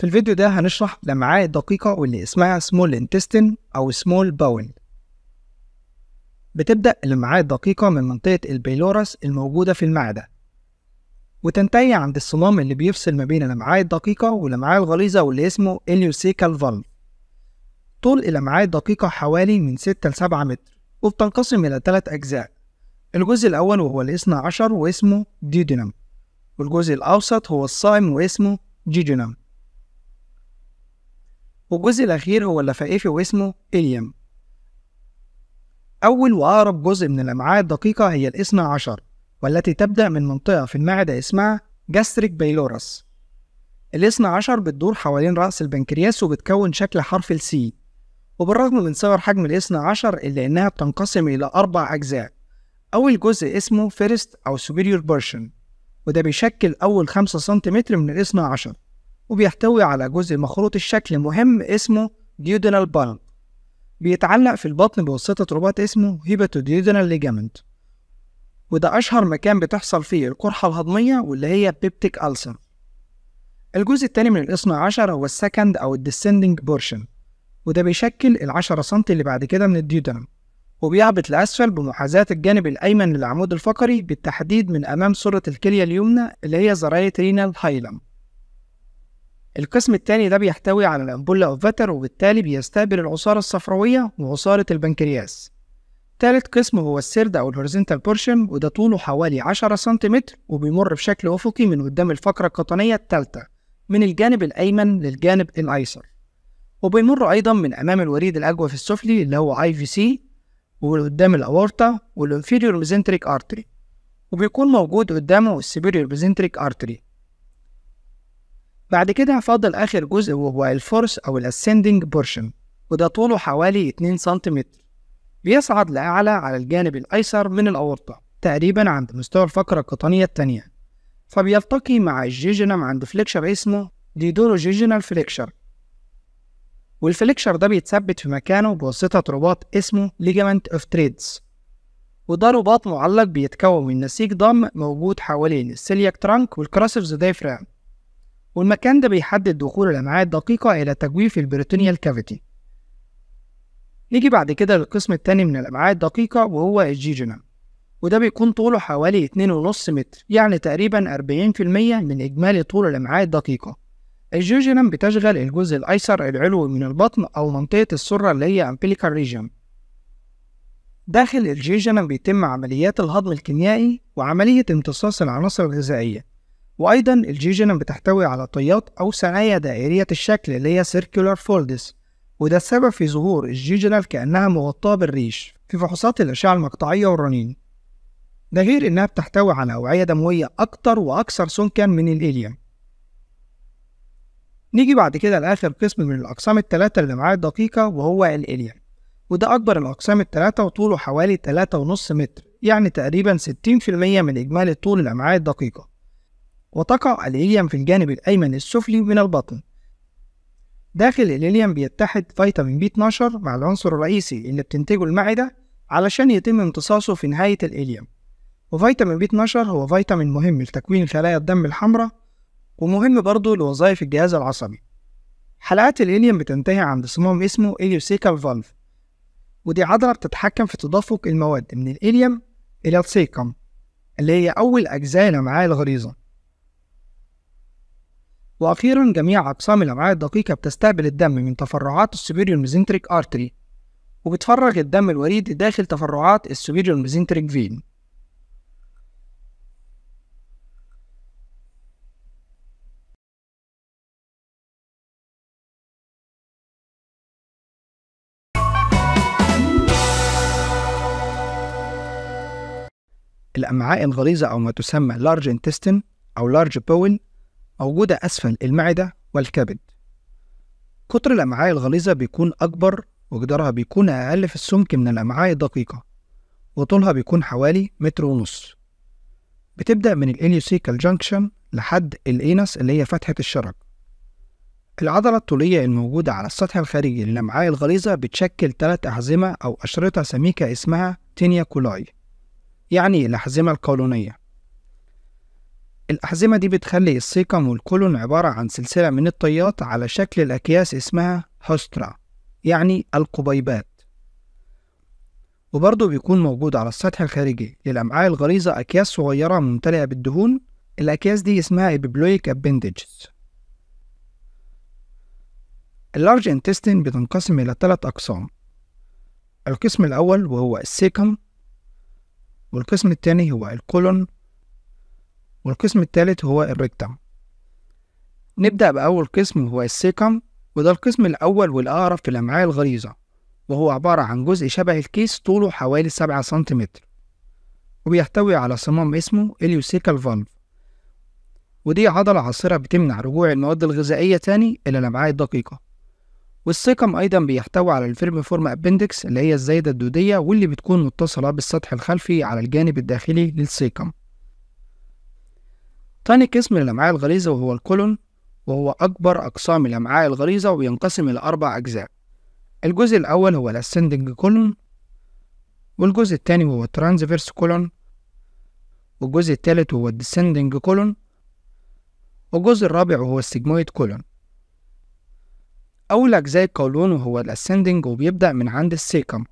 في الفيديو ده هنشرح الأمعاء الدقيقة واللي اسمها small intestine أو small bowel بتبدأ الأمعاء الدقيقة من منطقة البيلورس الموجودة في المعدة وتنتهي عند الصمام اللي بيفصل ما بين الأمعاء الدقيقة والأمعاء الغليظة واللي اسمه إليوسيكال فالف طول الأمعاء الدقيقة حوالي من 6 ل 7 متر وبتنقسم إلى ثلاث أجزاء الجزء الأول وهو الاثنى عشر واسمه ديودينم والجزء الأوسط هو الصائم واسمه جيجونم والجزء الأخير هو اللفائفي واسمه إليم أول وأقرب جزء من الأمعاء الدقيقة هي الاثنى عشر والتي تبدأ من منطقة في المعدة اسمها جاستريك بيلورس الاثنى عشر بتدور حوالين رأس البنكرياس وبتكون شكل حرف السي وبالرغم من صغر حجم الاثنى عشر إلا إنها بتنقسم إلى أربع أجزاء أول جزء اسمه فيرست أو سوبيريور بورشن وده بيشكل أول خمسة سنتيمتر من الاثنى عشر وبيحتوي على جزء مخروط الشكل مهم اسمه ديودينال بالب بيتعلق في البطن بواسطة رباط اسمه ديودينال ليجامنت وده أشهر مكان بتحصل فيه القرحة الهضمية واللي هي بيبتيك ألسر الجزء التاني من الاثنى عشر هو السكند أو الديسندنج بورشن وده بيشكل العشرة سنتي اللي بعد كده من الديودنم وبيهبط لأسفل بمحاذاة الجانب الأيمن للعمود الفقري بالتحديد من أمام صورة الكلية اليمنى اللي هي زراية رينال هايلم القسم الثاني ده بيحتوي على الأمبولة فتر وبالتالي بيستقبل العصارة الصفراوية وعصارة البنكرياس تالت قسم هو السرد أو الهوريزنتال بورشن وده طوله حوالي 10 سنتيمتر وبيمر بشكل أفقي من قدام الفقرة القطنية الثالثة من الجانب الأيمن للجانب الأيسر وبيمر أيضا من أمام الوريد الأجوف السفلي اللي هو أي في سي وقدام الأورطة والإنفيريور ميزنتريك أرتري وبيكون موجود قدامه السبيريور ميزنتريك أرتري بعد كده فاضل آخر جزء وهو الفورس أو الاسندنج بورشن وده طوله حوالي 2 سنتيمتر بيصعد لأعلى على الجانب الأيسر من الأورطة تقريبا عند مستوى الفقرة القطنية التانية فبيلتقي مع الجيجنم عند فليكشر اسمه جيجنال فليكشر والفليكشر ده بيتثبت في مكانه بواسطة رباط اسمه ليجامنت اوف تريدز وده رباط معلق بيتكون من نسيج ضم موجود حوالين السيلياك ترانك والكراسفز دايفرام والمكان ده بيحدد دخول الأمعاء الدقيقة إلى تجويف البريتونيال كافيتي نيجي بعد كده للقسم التاني من الأمعاء الدقيقة وهو الجيجنم وده بيكون طوله حوالي 2.5 متر يعني تقريبا 40% من إجمالي طول الأمعاء الدقيقة الجيجنم بتشغل الجزء الأيسر العلوي من البطن أو منطقة السرة اللي هي أمبليكال ريجن داخل الجيجنم بيتم عمليات الهضم الكيميائي وعملية امتصاص العناصر الغذائية وأيضا الجيجنم بتحتوي على طيات أو ثنايا دائرية الشكل اللي هي circular folds وده السبب في ظهور الجيجنال كأنها مغطاة بالريش في فحوصات الأشعة المقطعية والرنين ده غير إنها بتحتوي على أوعية دموية أكتر وأكثر سمكا من الإليم نيجي بعد كده لآخر قسم من الأقسام الثلاثة للأمعاء الدقيقة وهو الإليم وده أكبر الأقسام الثلاثة وطوله حوالي 3.5 متر يعني تقريبا 60% من إجمالي طول الأمعاء الدقيقة وتقع الإليم في الجانب الأيمن السفلي من البطن داخل الإليم بيتحد فيتامين بي 12 مع العنصر الرئيسي اللي بتنتجه المعدة علشان يتم امتصاصه في نهاية الإليم وفيتامين بي 12 هو فيتامين مهم لتكوين خلايا الدم الحمراء ومهم برضه لوظائف الجهاز العصبي حلقات الإليم بتنتهي عند صمام اسمه إليوسيكال فالف ودي عضلة بتتحكم في تدفق المواد من الإليم إلى السيكم اللي هي أول أجزاء لمعاء الغريزة وأخيرا جميع أقسام الأمعاء الدقيقة بتستقبل الدم من تفرعات السوبيريور ميزنتريك أرتري وبتفرغ الدم الوريد داخل تفرعات السوبيريور ميزنتريك فين الأمعاء الغليظة أو ما تسمى large intestine أو large bowel موجودة أسفل المعدة والكبد قطر الأمعاء الغليظة بيكون أكبر وجدارها بيكون أقل في السمك من الأمعاء الدقيقة وطولها بيكون حوالي متر ونص بتبدأ من الإليوسيكال جانكشن لحد الإينس اللي هي فتحة الشرج العضلة الطولية الموجودة على السطح الخارجي للأمعاء الغليظة بتشكل ثلاث أحزمة أو أشرطة سميكة اسمها تينيا كولاي يعني الأحزمة القولونية الأحزمة دي بتخلي السيكم والكولون عبارة عن سلسلة من الطيات على شكل الأكياس اسمها هوسترا يعني القبيبات وبرضه بيكون موجود على السطح الخارجي للأمعاء الغليظة أكياس صغيرة ممتلئة بالدهون الأكياس دي اسمها إبيبلويك أبندجز اللارج انتستين بتنقسم إلى ثلاث أقسام القسم الأول وهو السيكم والقسم الثاني هو الكولون والقسم الثالث هو الريكتم نبدأ بأول قسم هو السيكم وده القسم الأول والأقرب في الأمعاء الغليظة وهو عبارة عن جزء شبه الكيس طوله حوالي سبعة سنتيمتر وبيحتوي على صمام اسمه اليوسيكال فالف ودي عضلة عصيرة بتمنع رجوع المواد الغذائية تاني إلى الأمعاء الدقيقة والسيكم أيضا بيحتوي على الفيرم فورم أبندكس اللي هي الزايدة الدودية واللي بتكون متصلة بالسطح الخلفي على الجانب الداخلي للسيكم تاني قسم للأمعاء الغليظة وهو القولون وهو أكبر أقسام الأمعاء الغليظة وينقسم إلى أربع أجزاء الجزء الأول هو الأسندنج كولون والجزء الثاني هو الترانزفيرس كولون والجزء الثالث هو الديسندنج كولون والجزء الرابع هو السيجمويد كولون أول أجزاء القولون وهو الأسندنج وبيبدأ من عند السيكم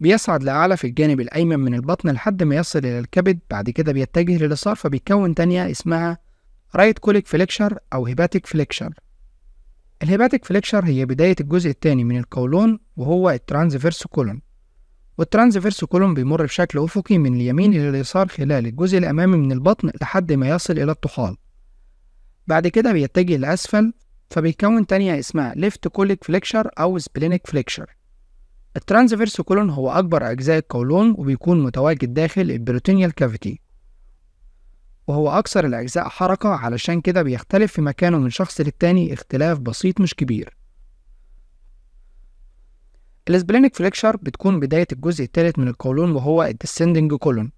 بيصعد لأعلى في الجانب الأيمن من البطن لحد ما يصل إلى الكبد بعد كده بيتجه لليسار فبيكون تانية اسمها رايت كوليك فليكشر أو هيباتيك فليكشر الهيباتيك فليكشر هي بداية الجزء الثاني من القولون وهو الترانزفيرس كولون والترانزفيرس كولون بيمر بشكل أفقي من اليمين إلى اليسار خلال الجزء الأمامي من البطن لحد ما يصل إلى الطحال بعد كده بيتجه لأسفل فبيكون تانية اسمها ليفت كوليك فليكشر أو سبلينيك فليكشر الترانزفيرس كولون هو أكبر أجزاء القولون وبيكون متواجد داخل البروتينيال كافيتي وهو أكثر الأجزاء حركة علشان كده بيختلف في مكانه من شخص للتاني اختلاف بسيط مش كبير الاسبلينيك فليكشر بتكون بداية الجزء الثالث من القولون وهو الديسندنج كولون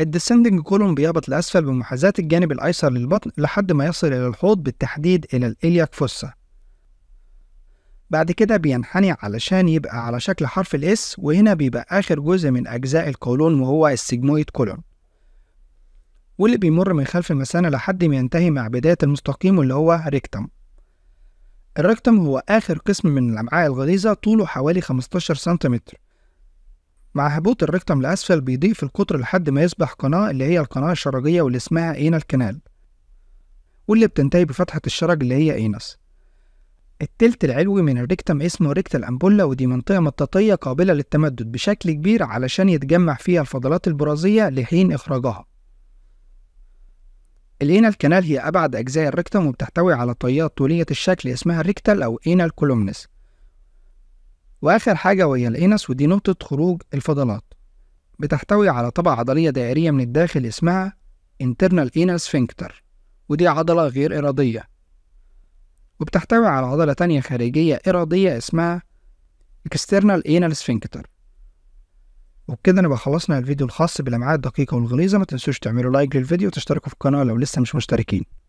الديسندنج كولون بيهبط لأسفل بمحاذاة الجانب الأيسر للبطن لحد ما يصل إلى الحوض بالتحديد إلى الإلياك فوسا بعد كده بينحني علشان يبقى على شكل حرف الاس وهنا بيبقى آخر جزء من أجزاء القولون وهو السجمويد كولون واللي بيمر من خلف المثانة لحد ما ينتهي مع بداية المستقيم واللي هو ريكتم الريكتم هو آخر قسم من الأمعاء الغليظة طوله حوالي 15 سنتيمتر مع هبوط الريكتم لأسفل بيضيف القطر لحد ما يصبح قناة اللي هي القناة الشرجية واللي اسمها إينال كنال واللي بتنتهي بفتحة الشرج اللي هي إينس التلت العلوي من الريكتم اسمه ريكتال أمبولا ودي منطقة مطاطية قابلة للتمدد بشكل كبير علشان يتجمع فيها الفضلات البرازية لحين إخراجها الإينال كانال هي أبعد أجزاء الريكتم وبتحتوي على طيات طولية الشكل اسمها ريكتال أو إينال كولومنس وآخر حاجة وهي الإينس ودي نقطة خروج الفضلات بتحتوي على طبقة عضلية دائرية من الداخل اسمها internal إينال سفنكتر ودي عضلة غير إرادية وبتحتوي على عضلة تانية خارجية إرادية اسمها external anal sphincter وبكده نبقى خلصنا الفيديو الخاص بالأمعاء الدقيقة والغليظة ما تنسوش تعملوا لايك للفيديو وتشتركوا في القناة لو لسه مش مشتركين